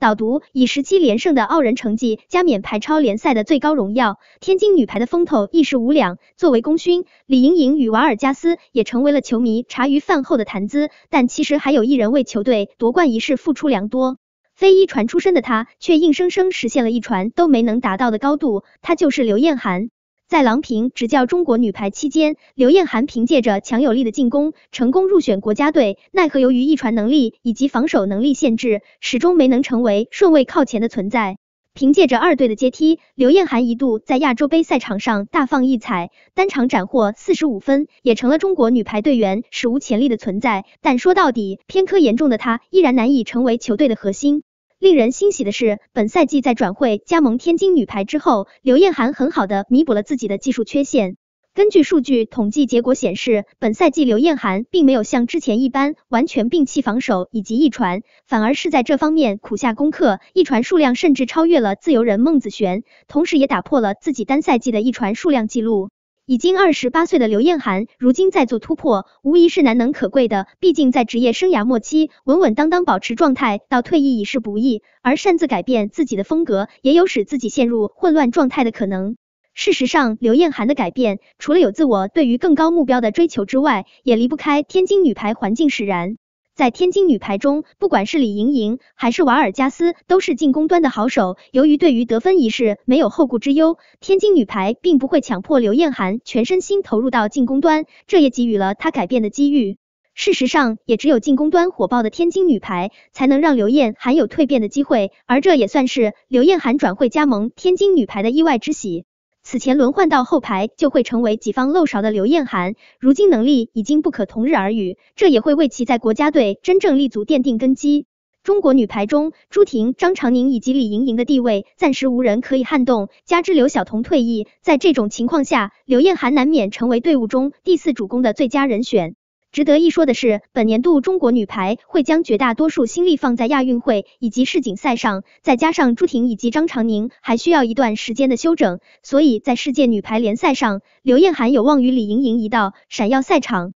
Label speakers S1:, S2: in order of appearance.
S1: 导读：以十七连胜的傲人成绩加冕排超联赛的最高荣耀，天津女排的风头一时无两。作为功勋，李盈莹与瓦尔加斯也成为了球迷茶余饭后的谈资。但其实还有一人为球队夺冠一事付出良多，非一传出身的他，却硬生生实现了一传都没能达到的高度。他就是刘晏含。在郎平执教中国女排期间，刘晏含凭借着强有力的进攻成功入选国家队，奈何由于一传能力以及防守能力限制，始终没能成为顺位靠前的存在。凭借着二队的阶梯，刘晏含一度在亚洲杯赛场上大放异彩，单场斩获四十五分，也成了中国女排队员史无前例的存在。但说到底，偏科严重的她依然难以成为球队的核心。令人欣喜的是，本赛季在转会加盟天津女排之后，刘晏含很好的弥补了自己的技术缺陷。根据数据统计结果显示，本赛季刘晏含并没有像之前一般完全摒弃防守以及一传，反而是在这方面苦下功课，一传数量甚至超越了自由人孟子璇，同时也打破了自己单赛季的一传数量记录。已经二十八岁的刘晏含，如今再做突破，无疑是难能可贵的。毕竟在职业生涯末期，稳稳当当保持状态到退役已是不易，而擅自改变自己的风格，也有使自己陷入混乱状态的可能。事实上，刘晏含的改变，除了有自我对于更高目标的追求之外，也离不开天津女排环境使然。在天津女排中，不管是李盈莹还是瓦尔加斯，都是进攻端的好手。由于对于得分一事没有后顾之忧，天津女排并不会强迫刘艳涵全身心投入到进攻端，这也给予了她改变的机遇。事实上，也只有进攻端火爆的天津女排，才能让刘艳涵有蜕变的机会，而这也算是刘艳涵转会加盟天津女排的意外之喜。此前轮换到后排就会成为己方漏勺的刘晏含，如今能力已经不可同日而语，这也会为其在国家队真正立足奠定根基。中国女排中，朱婷、张常宁以及李盈莹的地位暂时无人可以撼动，加之刘晓彤退役，在这种情况下，刘晏含难免成为队伍中第四主攻的最佳人选。值得一说的是，本年度中国女排会将绝大多数心力放在亚运会以及世锦赛上，再加上朱婷以及张常宁还需要一段时间的休整，所以在世界女排联赛上，刘晏含有望与李盈莹一道闪耀赛场。